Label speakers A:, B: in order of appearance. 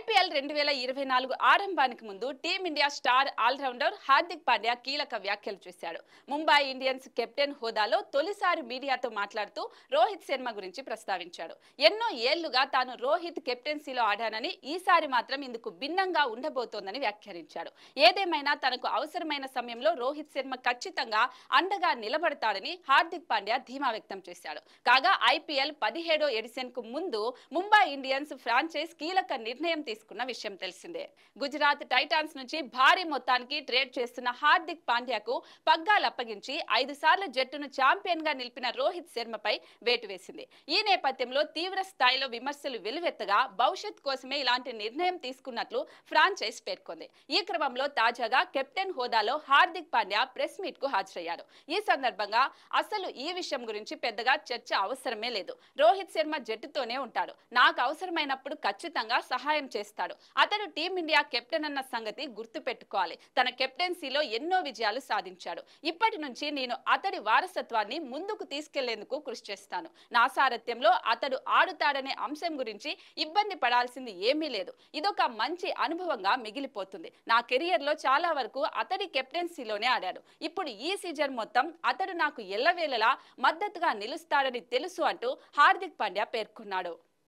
A: IPL రెండు వేల ఇరవై నాలుగు ఆరంభానికి ముందు team India star all rounder Hardik Pandya కీలక వ్యాఖ్యలు చేశాడు ముంబై ఇండియన్స్ కెప్టెన్ హోదాలో తొలిసారి మీడియాతో మాట్లాడుతూ రోహిత్ శర్మ గురించి ప్రస్తావించాడు ఎన్నో ఏళ్లుగా తాను రోహిత్ కెప్టెన్సీలో ఆడానని ఈసారి మాత్రం ఇందుకు భిన్నంగా ఉండబోతోందని వ్యాఖ్యానించాడు ఏదేమైనా తనకు అవసరమైన సమయంలో రోహిత్ శర్మ ఖచ్చితంగా అండగా నిలబడతాడని హార్దిక్ పాండ్యా ధీమా వ్యక్తం చేశాడు కాగా ఐపీఎల్ పదిహేడో ఎడిషన్ కు ముందు ముంబై ఇండియన్స్ ఫ్రాంచైజ్ కీలక నిర్ణయం తీసుకున్న విషయం తెలిసిందే గుజరాత్ టైటాన్స్ నుంచి భారీ మొత్తానికి ట్రేడ్ చేస్తున్న హార్దిక్ పాండ్యాకు పగ్గాలు అప్పగించి ఐదు సార్లు జట్టును ఛాంపియన్ గా నిలిపిన రోహిత్ శర్మపై వేటు వేసింది ఈ నేపథ్యంలో తీవ్ర స్థాయిలో విమర్శలు వెలువెత్తగా భవిష్యత్ కోసమే ఇలాంటి నిర్ణయం తీసుకున్నట్లు ఫ్రాంచైజ్ పేర్కొంది ఈ క్రమంలో తాజాగా కెప్టెన్ హోదాలో హార్దిక్ పాండ్యా ప్రెస్ మీట్ కు హాజరయ్యారు ఈ సందర్భంగా అసలు ఈ విషయం గురించి పెద్దగా చర్చ అవసరమే లేదు రోహిత్ శర్మ జట్టుతోనే ఉంటాడు నాకు అవసరమైనప్పుడు ఖచ్చితంగా సహాయం చేస్తాను చేస్తాడు అతడు టీమిండియా కెప్టెన్ అన్న సంగతి గుర్తు పెట్టుకోవాలి తన కెప్టెన్సీలో ఎన్నో విజయాలు సాధించాడు ఇప్పటి నుంచి నేను అతడి వారసత్వాన్ని ముందుకు తీసుకెళ్లేందుకు కృషి చేస్తాను నా సారథ్యంలో అతడు ఆడుతాడనే అంశం గురించి ఇబ్బంది పడాల్సింది ఏమీ లేదు ఇదొక మంచి అనుభవంగా మిగిలిపోతుంది నా కెరియర్లో చాలా వరకు అతడి కెప్టెన్సీలోనే ఆడాడు ఇప్పుడు ఈ సీజన్ మొత్తం అతడు నాకు ఎల్లవేళలా మద్దతుగా నిలుస్తాడని తెలుసు అంటూ హార్దిక్ పాండ్యా పేర్కొన్నాడు